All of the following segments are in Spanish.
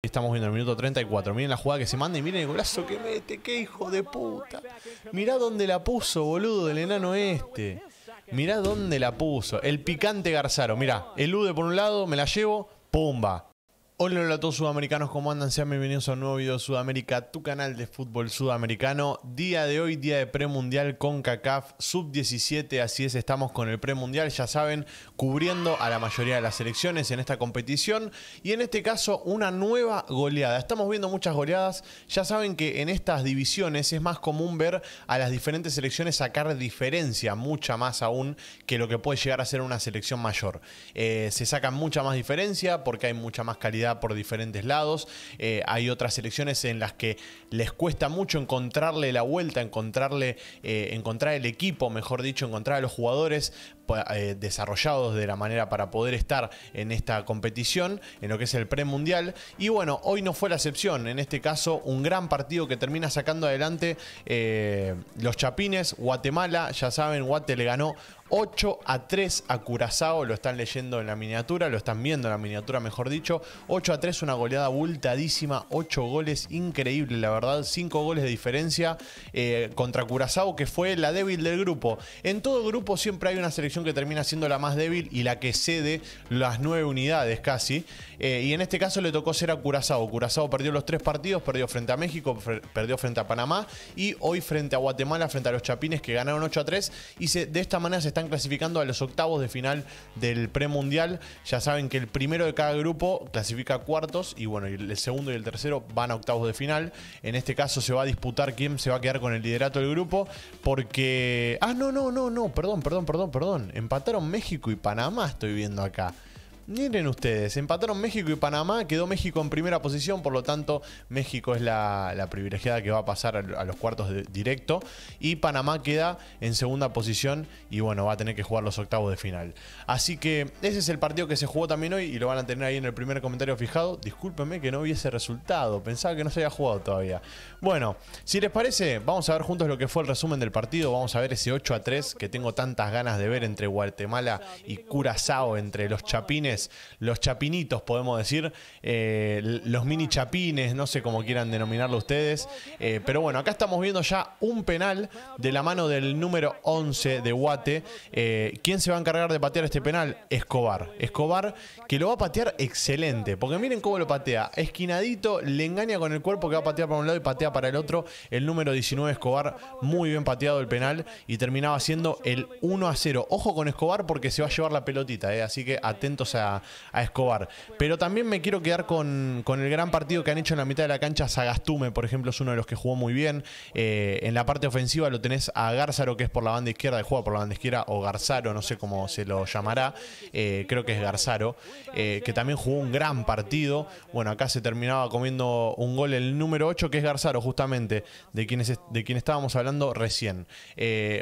Estamos viendo el minuto 34. Miren la jugada que se manda y miren el brazo que mete. ¡Qué hijo de puta! Mirá dónde la puso, boludo, el enano este. Mirá dónde la puso. El picante Garzaro. Mirá, elude por un lado, me la llevo. ¡Pumba! Hola, hola a todos sudamericanos, ¿cómo andan? Sean bienvenidos a un nuevo video Sudamérica, tu canal de fútbol sudamericano. Día de hoy, día de premundial con CACAF Sub-17, así es, estamos con el premundial, ya saben, cubriendo a la mayoría de las selecciones en esta competición y en este caso una nueva goleada. Estamos viendo muchas goleadas, ya saben que en estas divisiones es más común ver a las diferentes selecciones sacar diferencia, mucha más aún que lo que puede llegar a ser una selección mayor. Eh, se sacan mucha más diferencia porque hay mucha más calidad por diferentes lados. Eh, hay otras selecciones en las que les cuesta mucho encontrarle la vuelta, encontrarle, eh, encontrar el equipo, mejor dicho, encontrar a los jugadores eh, desarrollados de la manera para poder estar en esta competición, en lo que es el mundial Y bueno, hoy no fue la excepción, en este caso un gran partido que termina sacando adelante eh, los Chapines, Guatemala, ya saben, Guate le ganó 8 a 3 a Curazao, lo están leyendo en la miniatura, lo están viendo en la miniatura, mejor dicho. 8 a 3, una goleada abultadísima 8 goles, increíble, la verdad, 5 goles de diferencia eh, contra Curazao, que fue la débil del grupo. En todo grupo siempre hay una selección que termina siendo la más débil y la que cede las nueve unidades casi. Eh, y en este caso le tocó ser a Curazao. Curazao perdió los tres partidos, perdió frente a México, perdió frente a Panamá y hoy frente a Guatemala, frente a los Chapines que ganaron 8 a 3 y de esta manera se están clasificando a los octavos de final del premundial. Ya saben que el primero de cada grupo clasifica a cuartos y bueno, el segundo y el tercero van a octavos de final. En este caso se va a disputar quién se va a quedar con el liderato del grupo porque... Ah, no, no, no, no, perdón, perdón, perdón, perdón empataron México y Panamá, estoy viendo acá. Miren ustedes, empataron México y Panamá, quedó México en primera posición, por lo tanto México es la, privilegiada que va a pasar a, los cuartos de, directo y Panamá queda en segunda posición y bueno, va a tener que jugar los octavos de final. Así que ese es el partido que se jugó también hoy y lo van a tener ahí en el primer comentario fijado. Discúlpenme que no vi ese resultado, pensaba que no se había jugado todavía. Bueno, si les parece, vamos a ver juntos lo que fue el resumen del partido, vamos a ver ese 8 a 3 que tengo tantas ganas de ver entre Guatemala y Curazao, entre los chapines los chapinitos podemos decir, eh, los mini chapines, no sé cómo quieran denominarlo ustedes. Eh, pero bueno, acá estamos viendo ya un penal de la mano del número 11 de Guate. Eh, ¿Quién se va a encargar de patear este penal? Escobar. Escobar que lo va a patear excelente, porque miren cómo lo patea. Esquinadito, le engaña con el cuerpo que va a patear para un lado y patea para el otro. El número 19 Escobar, muy bien pateado el penal y terminaba siendo el 1 a 0. Ojo con Escobar porque se va a llevar la pelotita, así que atentos a a, Escobar. Pero también me quiero quedar con, el gran partido que han hecho en la mitad de la cancha. Sagastume, por ejemplo, es uno de los que jugó muy bien. Eh, en la parte ofensiva lo tenés a Garzaro, que es por la banda izquierda, que juega por la banda izquierda, o Garzaro, no sé cómo se lo llamará. Eh, creo que es Garzaro, eh, que también jugó un gran partido. Bueno, acá se terminaba comiendo un gol el número 8, que es Garzaro, justamente, de quien, de quien estábamos hablando recién.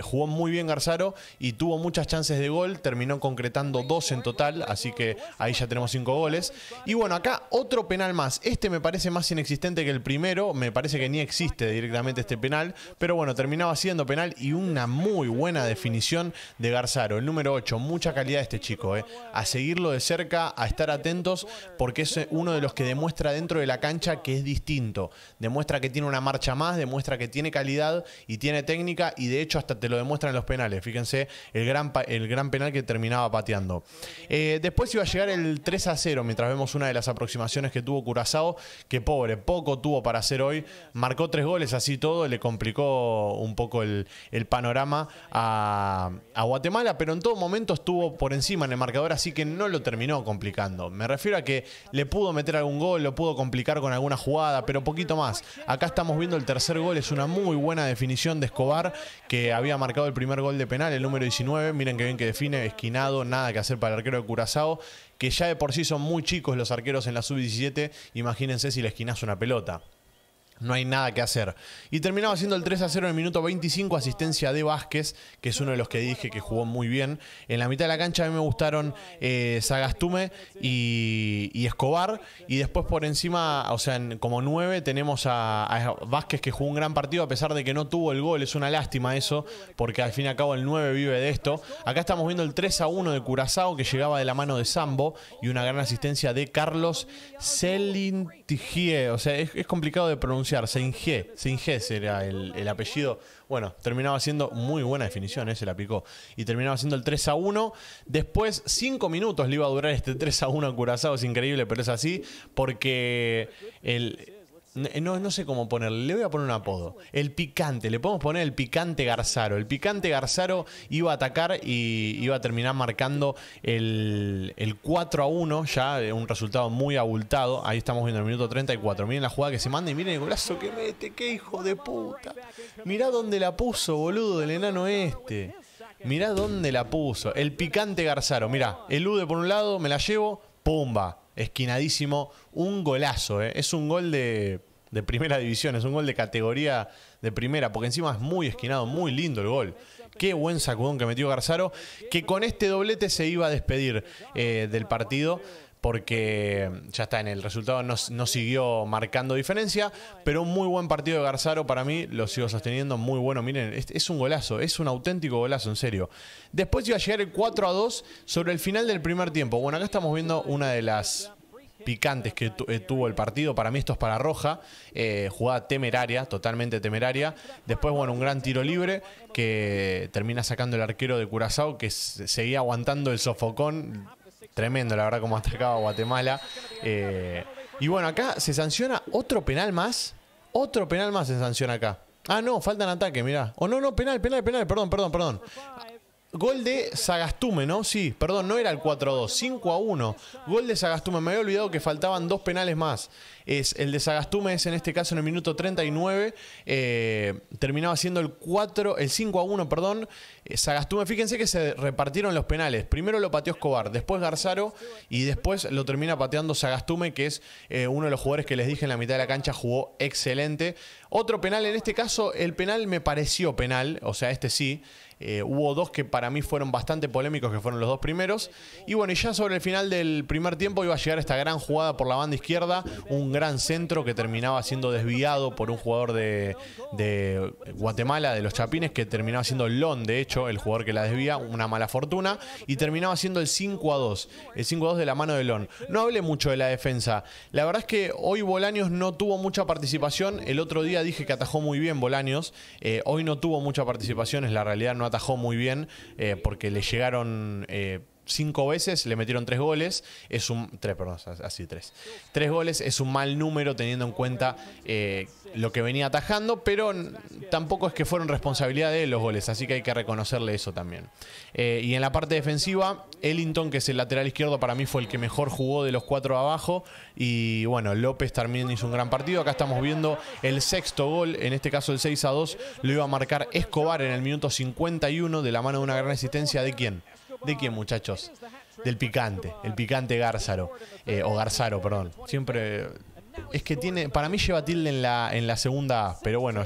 jugó muy bien Garzaro y tuvo muchas chances de gol, terminó concretando dos en total, así que ahí ya tenemos cinco goles. Y bueno, acá otro penal más. Este me parece más inexistente que el primero. Me parece que ni existe directamente este penal. Pero bueno, terminaba siendo penal y una muy buena definición de Garzaro. El número 8. Mucha calidad este chico. Eh. A seguirlo de cerca, a estar atentos, porque es uno de los que demuestra dentro de la cancha que es distinto. Demuestra que tiene una marcha más, demuestra que tiene calidad y tiene técnica. Y de hecho, hasta te lo demuestran los penales. Fíjense el gran, el gran penal que terminaba pateando. Eh, después, iba a llegar el 3 a 0, mientras vemos una de las aproximaciones que tuvo Curazao, que pobre, poco tuvo para hacer hoy. Marcó tres goles así todo, le complicó un poco el, panorama a, a, Guatemala, pero en todo momento estuvo por encima en el marcador, así que no lo terminó complicando. Me refiero a que le pudo meter algún gol, lo pudo complicar con alguna jugada, pero poquito más. Acá estamos viendo el tercer gol, es una muy buena definición de Escobar, que había marcado el primer gol de penal, el número 19. Miren qué bien que define, esquinado, nada que hacer para el arquero de Curazao que ya de por sí son muy chicos los arqueros en la sub-17, imagínense si le esquinas una pelota. No hay nada que hacer. Y terminaba siendo el 3 a 0 en el minuto 25, asistencia de Vázquez, que es uno de los que dije que jugó muy bien. En la mitad de la cancha a mí me gustaron eh, Sagastume y, Escobar. Y después por encima, o sea, como 9 tenemos a, Vázquez que jugó un gran partido a pesar de que no tuvo el gol. Es una lástima eso, porque al fin y al cabo el 9 vive de esto. Acá estamos viendo el 3 a 1 de Curazao que llegaba de la mano de Sambo y una gran asistencia de Carlos Celintigie. O sea, es complicado de pronunciar se g se era el, el, apellido. Bueno, terminaba siendo muy buena definición, eh, se la picó. Y terminaba siendo el 3 a 1. Después, 5 minutos le iba a durar este 3 a 1 a Curazao, es increíble, pero es así, porque el, eh, no, sé cómo ponerle, le voy a poner un apodo. El picante, le podemos poner el picante Garzaro. El picante Garzaro iba a atacar y iba a terminar marcando el, 4 a 1, ya eh, un resultado muy abultado. Ahí estamos viendo el minuto 34. Miren la jugada que se manda y miren el golazo que mete, qué hijo de puta. Mirá dónde la puso, boludo, del enano este. Mirá dónde la puso. El picante Garzaro, mirá, elude por un lado, me la llevo, pumba, esquinadísimo. Un golazo, ¿eh? Es un gol de de primera división, es un gol de categoría de primera, porque encima es muy esquinado, muy lindo el gol. Qué buen sacudón que metió Garzaro, que con este doblete se iba a despedir eh, del partido, porque ya está en el resultado, no, siguió marcando diferencia, pero un muy buen partido de Garzaro para mí, lo sigo sosteniendo, muy bueno, miren, es, es un golazo, es un auténtico golazo, en serio. Después iba a llegar el 4 a 2 sobre el final del primer tiempo. Bueno, acá estamos viendo una de las picantes que eh, tuvo el partido. Para mí esto es para Roja, eh, jugada temeraria, totalmente temeraria. Después, bueno, un gran tiro libre que termina sacando el arquero de Curazao, que seguía aguantando el sofocón. Tremendo, la verdad, como atacaba Guatemala. Eh, y bueno, acá se sanciona otro penal más. Otro penal más se sanciona acá. Ah, no, falta en ataque, mira O oh, no, no, penal, penal, penal, perdón, perdón, perdón. Gol de Sagastume, ¿no? Sí, perdón, no era el 4-2, 5-1. Gol de Sagastume, me había olvidado que faltaban dos penales más. Es, el de Sagastume es en este caso en el minuto 39, eh, terminaba siendo el 4, el 5-1, perdón. Eh, Sagastume, fíjense que se repartieron los penales. Primero lo pateó Escobar, después Garzaro y después lo termina pateando Sagastume, que es eh, uno de los jugadores que les dije en la mitad de la cancha jugó excelente. Otro penal, en este caso, el penal me pareció penal, o sea, este sí. Eh, hubo dos que para mí fueron bastante polémicos, que fueron los dos primeros. Y bueno, y ya sobre el final del primer tiempo iba a llegar esta gran jugada por la banda izquierda, un gran centro que terminaba siendo desviado por un jugador de, Guatemala, de los Chapines, que terminaba siendo el Lon, de hecho, el jugador que la desvía, una mala fortuna, y terminaba siendo el 5 a 2, el 5 a 2 de la mano de Lon. No hablé mucho de la defensa, la verdad es que hoy Bolaños no tuvo mucha participación, el otro día dije que atajó muy bien Bolaños. Eh, hoy no tuvo mucha participación, es la realidad, no atajó muy bien eh, porque le llegaron eh, cinco veces, le metieron tres goles, es un. tres, perdón, así tres. Tres goles es un mal número teniendo en cuenta lo que venía atajando, pero tampoco es que fueron responsabilidad de los goles, así que hay que reconocerle eso también. Eh, y en la parte defensiva, Ellington, que es el lateral izquierdo, para mí fue el que mejor jugó de los cuatro abajo. Y bueno, López también hizo un gran partido. Acá estamos viendo el sexto gol, en este caso el 6 a 2, lo iba a marcar Escobar en el minuto 51 de la mano de una gran asistencia. ¿De quién? ¿De quién, muchachos? Del picante, el picante Garzaro, eh, o Garzaro, perdón. Siempre es que tiene, para mí lleva tilde en la, en la segunda, pero bueno,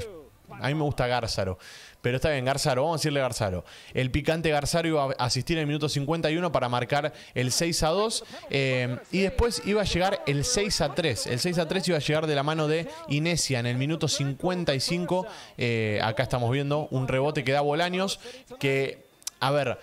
a mí me gusta Garzaro. Pero está bien, Garzaro, vamos a decirle Garzaro. El picante Garzaro iba a asistir en el minuto 51 para marcar el 6 a 2. Eh, y después iba a llegar el 6 a 3. El 6 a 3 iba a llegar de la mano de Inesia en el minuto 55. Eh, acá estamos viendo un rebote que da Bolaños. Que, a ver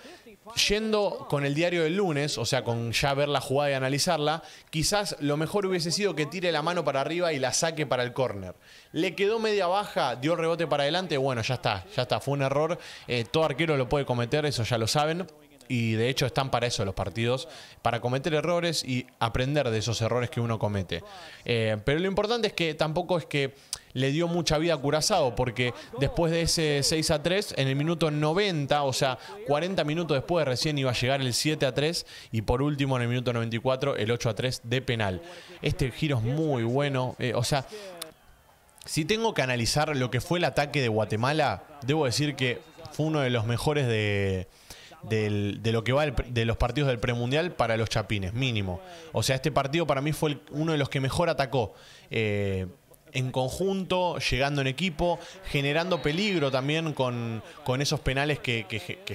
yendo con el diario del lunes, o sea, con ya ver la jugada y analizarla, quizás lo mejor hubiese sido que tire la mano para arriba y la saque para el córner. Le quedó media baja, dio rebote para adelante, bueno, ya está, ya está, fue un error, eh, todo arquero lo puede cometer, eso ya lo saben y de hecho están para eso los partidos, para cometer errores y aprender de esos errores que uno comete. Eh, pero lo importante es que tampoco es que le dio mucha vida a Curazao, porque después de ese 6 a 3, en el minuto 90, o sea, 40 minutos después recién iba a llegar el 7 a 3 y por último en el minuto 94 el 8 a 3 de penal. Este giro es muy bueno, eh, o sea, si tengo que analizar lo que fue el ataque de Guatemala, debo decir que fue uno de los mejores de, de lo que va de los partidos del premundial para los Chapines, mínimo. O sea, este partido para mí fue uno de los que mejor atacó. Eh, en conjunto, llegando en equipo, generando peligro también con, esos penales que,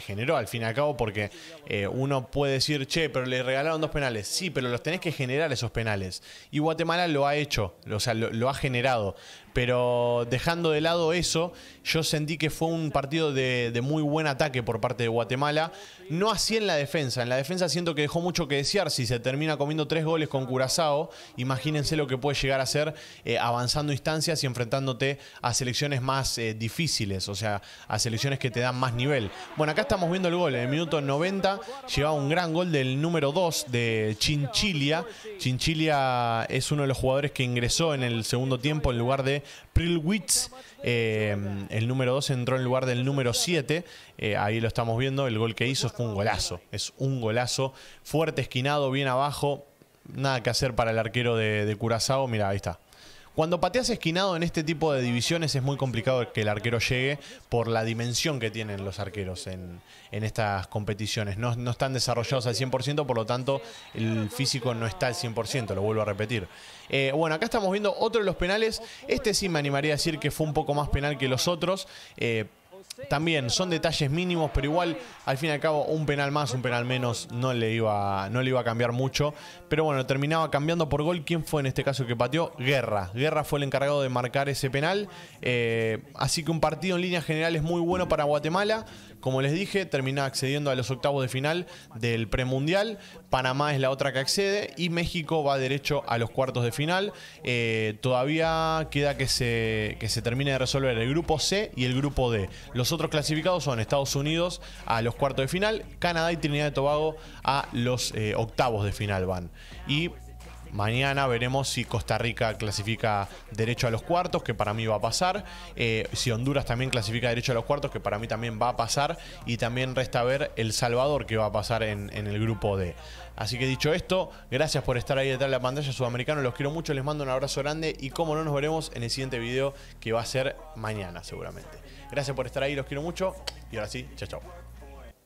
generó al fin y al cabo, porque eh, uno puede decir, che, pero le regalaron dos penales. Sí, pero los tenés que generar esos penales. Y Guatemala lo ha hecho, o sea, lo ha generado. Pero dejando de lado eso, yo sentí que fue un partido de, muy buen ataque por parte de Guatemala. No así en la defensa. En la defensa siento que dejó mucho que desear. Si se termina comiendo tres goles con Curazao, imagínense lo que puede llegar a ser eh, avanzando instancias y enfrentándote a selecciones más eh, difíciles, o sea, a selecciones que te dan más nivel. Bueno, acá estamos viendo el gol. En el minuto 90 llevaba un gran gol del número 2 de Chinchilia. Chinchilia es uno de los jugadores que ingresó en el segundo tiempo en lugar de Prilwitz. Eh, el número 2 entró en lugar del número 7. Eh, ahí lo estamos viendo. El gol que hizo fue un golazo. Es un golazo. Fuerte esquinado, bien abajo. Nada que hacer para el arquero de, de Curazao. Mira, ahí está. Cuando pateas esquinado en este tipo de divisiones es muy complicado que el arquero llegue por la dimensión que tienen los arqueros en, estas competiciones. No, están desarrollados al 100%, por lo tanto el físico no está al 100%, lo vuelvo a repetir. Eh, bueno, acá estamos viendo otro de los penales. Este sí me animaría a decir que fue un poco más penal que los otros. Eh, también son detalles mínimos, pero igual al fin y al cabo un penal más, un penal menos no le iba, no le iba a cambiar mucho. Pero bueno, terminaba cambiando por gol. ¿Quién fue en este caso que pateó? Guerra. Guerra fue el encargado de marcar ese penal. Eh, así que un partido en línea general es muy bueno para Guatemala. Como les dije, termina accediendo a los octavos de final del premundial. Panamá es la otra que accede y México va derecho a los cuartos de final. Eh, todavía queda que se, se termine de resolver el grupo C y el grupo D. Los otros clasificados son Estados Unidos a los cuartos de final, Canadá y Trinidad y Tobago a los eh, octavos de final van. Y Mañana veremos si Costa Rica clasifica derecho a los cuartos, que para mí va a pasar. Eh, si Honduras también clasifica derecho a los cuartos, que para mí también va a pasar. Y también resta ver El Salvador, que va a pasar en, el grupo D. Así que dicho esto, gracias por estar ahí detrás de la pantalla sudamericano. Los quiero mucho, les mando un abrazo grande y como no nos veremos en el siguiente video que va a ser mañana seguramente. Gracias por estar ahí, los quiero mucho y ahora sí, chao chao.